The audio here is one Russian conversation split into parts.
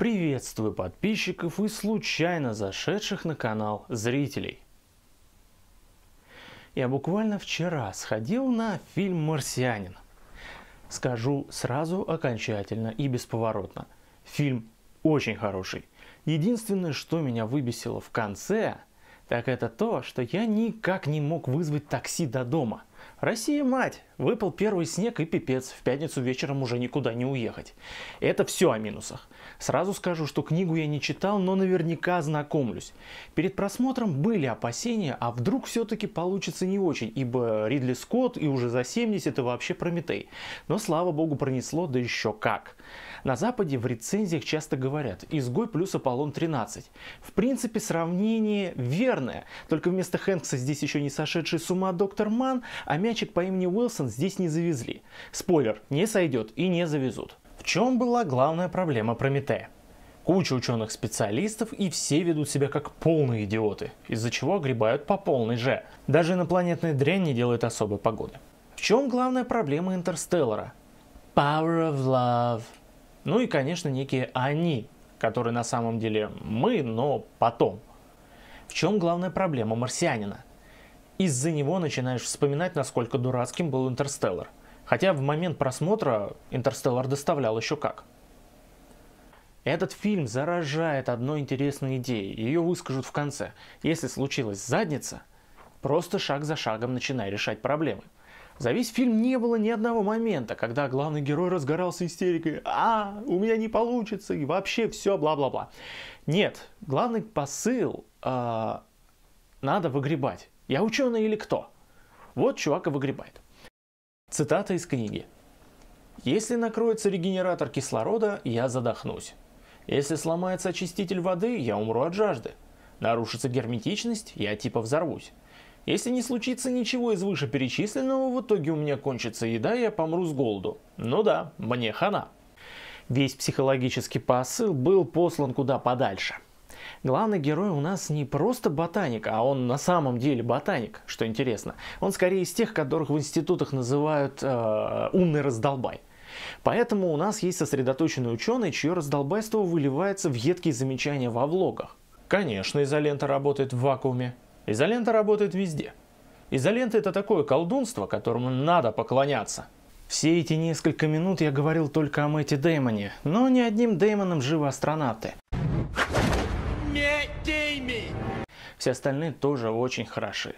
Приветствую подписчиков и случайно зашедших на канал зрителей. Я буквально вчера сходил на фильм «Марсианин». Скажу сразу окончательно и бесповоротно. Фильм очень хороший. Единственное, что меня выбесило в конце, так это то, что я никак не мог вызвать такси до дома – Россия мать! Выпал первый снег и пипец, в пятницу вечером уже никуда не уехать. Это все о минусах. Сразу скажу, что книгу я не читал, но наверняка знакомлюсь. Перед просмотром были опасения, а вдруг все-таки получится не очень, ибо Ридли Скотт и уже за 70 это вообще Прометей. Но слава богу пронесло, да еще как. На Западе в рецензиях часто говорят «Изгой плюс Аполлон 13». В принципе, сравнение верное, только вместо Хэнкса здесь еще не сошедший с ума доктор Ман, а мячик по имени Уилсон здесь не завезли. Спойлер, не сойдет и не завезут. В чем была главная проблема Прометея? Куча ученых-специалистов и все ведут себя как полные идиоты, из-за чего огребают по полной же. Даже инопланетная дрянь не делает особой погоды. В чем главная проблема Интерстеллара? Power of Love. Ну и, конечно, некие они, которые на самом деле мы, но потом. В чем главная проблема марсианина? из-за него начинаешь вспоминать, насколько дурацким был «Интерстеллар». Хотя в момент просмотра «Интерстеллар» доставлял еще как. Этот фильм заражает одной интересной идеей, ее выскажут в конце. Если случилась задница, просто шаг за шагом начинай решать проблемы. За весь фильм не было ни одного момента, когда главный герой разгорался истерикой «А, у меня не получится!» и вообще все бла-бла-бла. Нет, главный посыл э, надо выгребать. Я ученый или кто? Вот чувак и выгребает. Цитата из книги. Если накроется регенератор кислорода, я задохнусь. Если сломается очиститель воды, я умру от жажды. Нарушится герметичность, я типа взорвусь. Если не случится ничего из вышеперечисленного, в итоге у меня кончится еда, и я помру с голоду. Ну да, мне хана. Весь психологический посыл был послан куда подальше – Главный герой у нас не просто ботаник, а он на самом деле ботаник, что интересно. Он скорее из тех, которых в институтах называют э, умный раздолбай. Поэтому у нас есть сосредоточенный ученый, чье раздолбайство выливается в едкие замечания во влогах. Конечно, изолента работает в вакууме. Изолента работает везде. Изолента это такое колдунство, которому надо поклоняться. Все эти несколько минут я говорил только о Мэтте Деймоне, но ни одним Деймоном живы астронавты. Все остальные тоже очень хороши.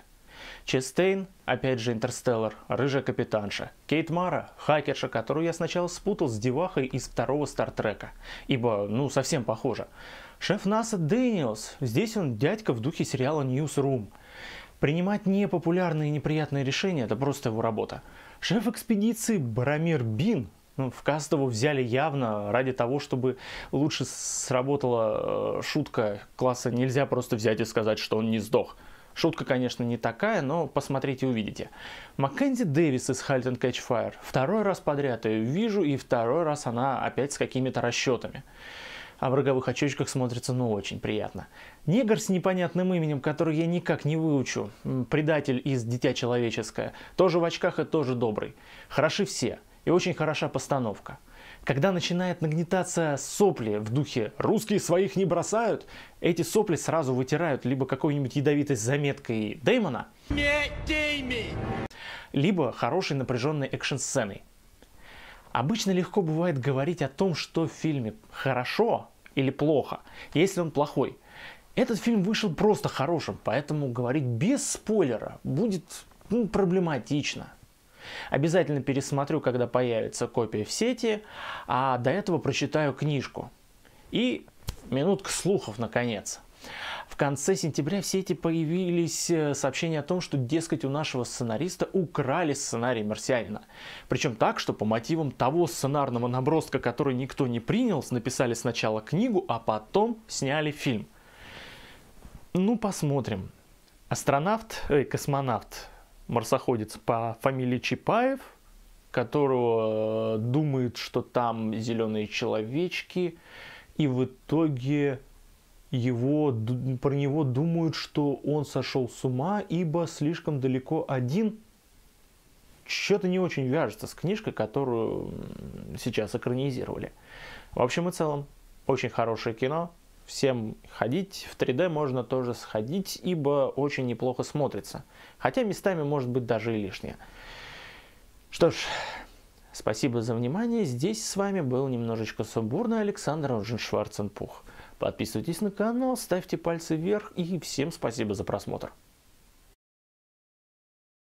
Честейн, опять же Интерстеллар, рыжая капитанша. Кейт Мара, хакерша, которую я сначала спутал с девахой из второго Стартрека, ибо, ну, совсем похоже. Шеф НАСА Дэниелс, здесь он дядька в духе сериала Ньюсрум. Принимать непопулярные и неприятные решения – это просто его работа. Шеф экспедиции Барамир Бин, ну, в Кастову взяли явно ради того, чтобы лучше сработала э, шутка класса «Нельзя просто взять и сказать, что он не сдох». Шутка, конечно, не такая, но посмотрите, увидите. Маккензи Дэвис из Halt and Catch Fire. Второй раз подряд ее вижу, и второй раз она опять с какими-то расчетами а в роговых очечках смотрится ну очень приятно. Негр с непонятным именем, который я никак не выучу, предатель из «Дитя человеческое», тоже в очках и тоже добрый. Хороши все – и очень хороша постановка. Когда начинает нагнетаться сопли в духе «русские своих не бросают», эти сопли сразу вытирают либо какой-нибудь ядовитой заметкой Деймона, либо хорошей напряженной экшн-сценой. Обычно легко бывает говорить о том, что в фильме хорошо или плохо, если он плохой. Этот фильм вышел просто хорошим, поэтому говорить без спойлера будет ну, проблематично. Обязательно пересмотрю, когда появится копия в сети, а до этого прочитаю книжку. И минутка слухов, наконец. В конце сентября в сети появились э, сообщения о том, что, дескать, у нашего сценариста украли сценарий «Марсианина». Причем так, что по мотивам того сценарного наброска, который никто не принял, написали сначала книгу, а потом сняли фильм. Ну, посмотрим. Астронавт, э, космонавт марсоходец по фамилии Чапаев, которого э, думает, что там зеленые человечки, и в итоге его, про него думают, что он сошел с ума, ибо слишком далеко один. Что-то не очень вяжется с книжкой, которую сейчас экранизировали. В общем и целом, очень хорошее кино, всем ходить. В 3D можно тоже сходить, ибо очень неплохо смотрится. Хотя местами может быть даже и лишнее. Что ж, спасибо за внимание. Здесь с вами был немножечко сумбурный Александр Шварценпух. Подписывайтесь на канал, ставьте пальцы вверх и всем спасибо за просмотр.